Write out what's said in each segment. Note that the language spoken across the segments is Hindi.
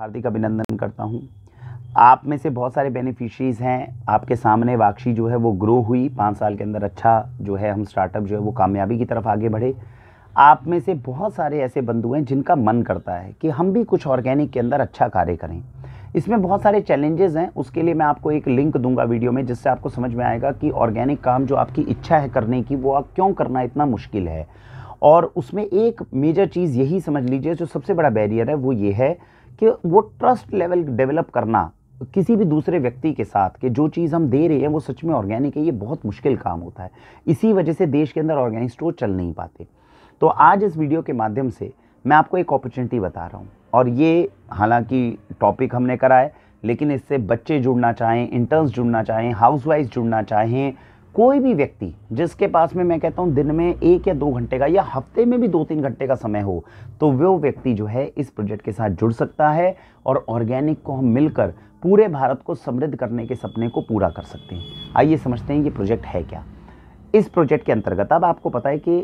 हार्दिक अभिनंदन करता हूँ आप में से बहुत सारे बेनिफिशरीज़ हैं आपके सामने वाक्षी जो है वो ग्रो हुई पाँच साल के अंदर अच्छा जो है हम स्टार्टअप जो है वो कामयाबी की तरफ आगे बढ़े आप में से बहुत सारे ऐसे बंधु हैं जिनका मन करता है कि हम भी कुछ ऑर्गेनिक के अंदर अच्छा कार्य करें इसमें बहुत सारे चैलेंजेस हैं उसके लिए मैं आपको एक लिंक दूंगा वीडियो में जिससे आपको समझ में आएगा कि ऑर्गेनिक काम जो आपकी इच्छा है करने की वो आप क्यों करना इतना मुश्किल है और उसमें एक मेजर चीज़ यही समझ लीजिए जो सबसे बड़ा बैरियर है वो ये है कि वो ट्रस्ट लेवल डेवलप करना किसी भी दूसरे व्यक्ति के साथ कि जो चीज़ हम दे रहे हैं वो सच में ऑर्गेनिक है ये बहुत मुश्किल काम होता है इसी वजह से देश के अंदर ऑर्गेनिक स्टोर चल नहीं पाते तो आज इस वीडियो के माध्यम से मैं आपको एक अपॉर्चुनिटी बता रहा हूँ और ये हालांकि टॉपिक हमने करा है लेकिन इससे बच्चे जुड़ना चाहें इंटर्न्स जुड़ना चाहें हाउसवाइफ जुड़ना चाहें कोई भी व्यक्ति जिसके पास में मैं कहता हूँ दिन में एक या दो घंटे का या हफ्ते में भी दो तीन घंटे का समय हो तो वो व्यक्ति जो है इस प्रोजेक्ट के साथ जुड़ सकता है और ऑर्गेनिक को हम मिलकर पूरे भारत को समृद्ध करने के सपने को पूरा कर सकते हैं आइए समझते हैं ये प्रोजेक्ट है क्या इस प्रोजेक्ट के अंतर्गत अब आपको पता है कि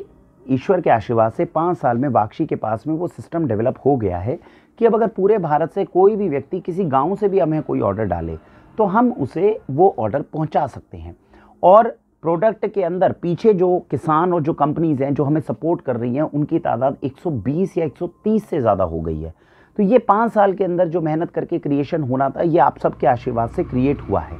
ईश्वर के आशीर्वाद से पाँच साल में बाक्षी के पास में वो सिस्टम डेवलप हो गया है कि अब अगर पूरे भारत से कोई भी व्यक्ति किसी गाँव से भी हमें कोई ऑर्डर डाले तो हम उसे वो ऑर्डर पहुँचा सकते हैं और प्रोडक्ट के अंदर पीछे जो किसान और जो कंपनीज़ हैं जो हमें सपोर्ट कर रही हैं उनकी तादाद 120 या 130 से ज़्यादा हो गई है तो ये पाँच साल के अंदर जो मेहनत करके क्रिएशन होना था ये आप सबके आशीर्वाद से क्रिएट हुआ है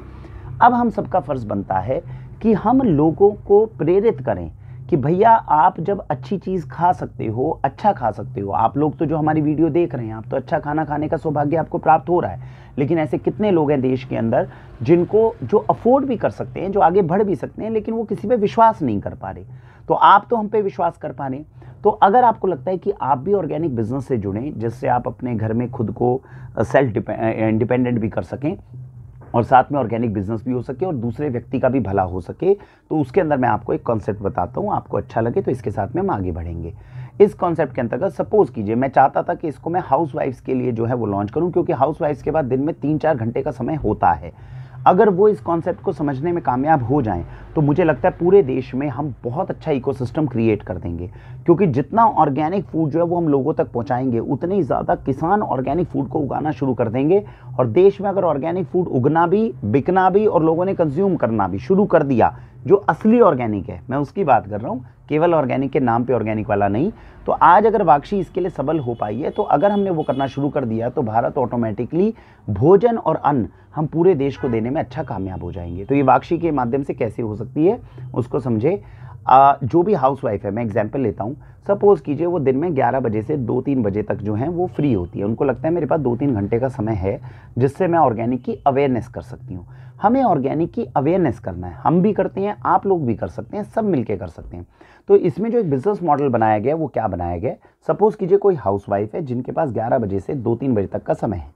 अब हम सबका फ़र्ज़ बनता है कि हम लोगों को प्रेरित करें कि भैया आप जब अच्छी चीज़ खा सकते हो अच्छा खा सकते हो आप लोग तो जो हमारी वीडियो देख रहे हैं आप तो अच्छा खाना खाने का सौभाग्य आपको प्राप्त हो रहा है लेकिन ऐसे कितने लोग हैं देश के अंदर जिनको जो अफोर्ड भी कर सकते हैं जो आगे बढ़ भी सकते हैं लेकिन वो किसी पे विश्वास नहीं कर पा रहे तो आप तो हम पे विश्वास कर पा रहे तो अगर आपको लगता है कि आप भी ऑर्गेनिक बिजनेस से जुड़ें जिससे आप अपने घर में खुद को सेल्फ डिपेंडेंट भी कर सकें और साथ में ऑर्गेनिक बिजनेस भी हो सके और दूसरे व्यक्ति का भी भला हो सके तो उसके अंदर मैं आपको एक कॉन्सेप्ट बताता हूँ आपको अच्छा लगे तो इसके साथ में हम आगे बढ़ेंगे इस कॉन्सेप्ट के अंतर्गत सपोज कीजिए मैं चाहता था कि इसको मैं हाउस के लिए जो है वो लॉन्च करूँ क्योंकि हाउस के बाद दिन में तीन चार घंटे का समय होता है अगर वो इस कॉन्सेप्ट को समझने में कामयाब हो जाए तो मुझे लगता है पूरे देश में हम बहुत अच्छा इकोसिस्टम क्रिएट कर देंगे क्योंकि जितना ऑर्गेनिक फूड जो है वो हम लोगों तक पहुंचाएंगे उतने ही ज़्यादा किसान ऑर्गेनिक फूड को उगाना शुरू कर देंगे और देश में अगर ऑर्गेनिक फूड उगना भी बिकना भी और लोगों ने कंज्यूम करना भी शुरू कर दिया जो असली ऑर्गेनिक है मैं उसकी बात कर रहा हूँ केवल ऑर्गेनिक के नाम पे ऑर्गेनिक वाला नहीं तो आज अगर बाक्षी इसके लिए सबल हो पाई है तो अगर हमने वो करना शुरू कर दिया तो भारत ऑटोमेटिकली भोजन और अन्न हम पूरे देश को देने में अच्छा कामयाब हो जाएंगे तो ये बाक्षी के माध्यम से कैसे हो सकती है उसको समझे आ, जो भी हाउस वाइफ है मैं एग्जाम्पल लेता हूँ सपोज़ कीजिए वो दिन में 11 बजे से दो तीन बजे तक जो है वो फ्री होती है उनको लगता है मेरे पास दो तीन घंटे का समय है जिससे मैं ऑर्गेनिक की अवेयरनेस कर सकती हूँ हमें ऑर्गेनिक की अवेयरनेस करना है हम भी करते हैं आप लोग भी कर सकते हैं सब मिलके कर सकते हैं तो इसमें जो एक बिज़नेस मॉडल बनाया गया वो क्या बनाया गया सपोज़ कीजिए कोई हाउस वाइफ है जिनके पास ग्यारह बजे से दो तीन बजे तक का समय है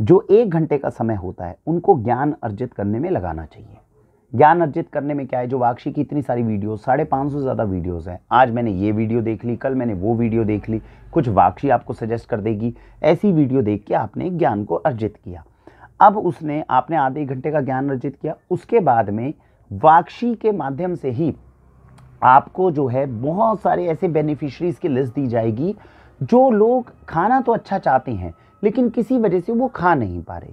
जो एक घंटे का समय होता है उनको ज्ञान अर्जित करने में लगाना चाहिए ज्ञान अर्जित करने में क्या है जो वाक्षी की इतनी सारी वीडियो साढ़े पाँच सौ ज़्यादा वीडियोस हैं आज मैंने ये वीडियो देख ली कल मैंने वो वीडियो देख ली कुछ वाक्षी आपको सजेस्ट कर देगी ऐसी वीडियो देख के आपने ज्ञान को अर्जित किया अब उसने आपने आधे घंटे का ज्ञान अर्जित किया उसके बाद में वाक्षी के माध्यम से ही आपको जो है बहुत सारे ऐसे बेनिफिशरीज़ की लिस्ट दी जाएगी जो लोग खाना तो अच्छा चाहते हैं लेकिन किसी वजह से वो खा नहीं पा रहे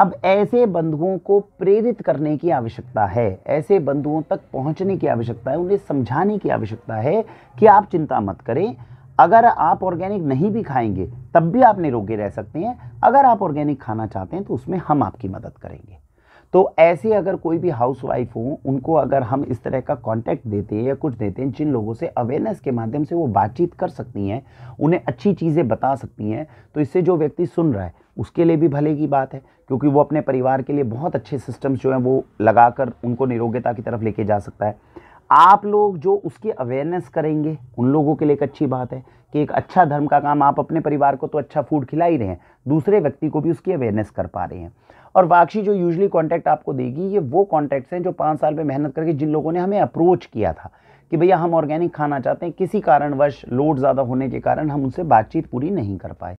अब ऐसे बंधुओं को प्रेरित करने की आवश्यकता है ऐसे बंधुओं तक पहुंचने की आवश्यकता है उन्हें समझाने की आवश्यकता है कि आप चिंता मत करें अगर आप ऑर्गेनिक नहीं भी खाएंगे तब भी आप निरोगी रह सकते हैं अगर आप ऑर्गेनिक खाना चाहते हैं तो उसमें हम आपकी मदद करेंगे तो ऐसे अगर कोई भी हाउस वाइफ हो उनको अगर हम इस तरह का कॉन्टैक्ट देते हैं या कुछ देते हैं जिन लोगों से अवेयरनेस के माध्यम से वो बातचीत कर सकती हैं उन्हें अच्छी चीज़ें बता सकती हैं तो इससे जो व्यक्ति सुन रहा है उसके लिए भी भले की बात है क्योंकि वो अपने परिवार के लिए बहुत अच्छे सिस्टम्स जो हैं वो लगा उनको निरोग्यता की तरफ लेके जा सकता है आप लोग जो उसकी अवेयरनेस करेंगे उन लोगों के लिए एक अच्छी बात है कि एक अच्छा धर्म का काम आप अपने परिवार को तो अच्छा फूड खिला ही रहे हैं दूसरे व्यक्ति को भी उसकी अवेयरनेस कर पा रहे हैं और वाक्षी जो यूजली कॉन्टैक्ट आपको देगी ये वो कॉन्टैक्ट्स हैं जो पाँच साल में मेहनत करके जिन लोगों ने हमें अप्रोच किया था कि भैया हम ऑर्गेनिक खाना चाहते हैं किसी कारणवश लोड ज़्यादा होने के कारण हम उनसे बातचीत पूरी नहीं कर पाए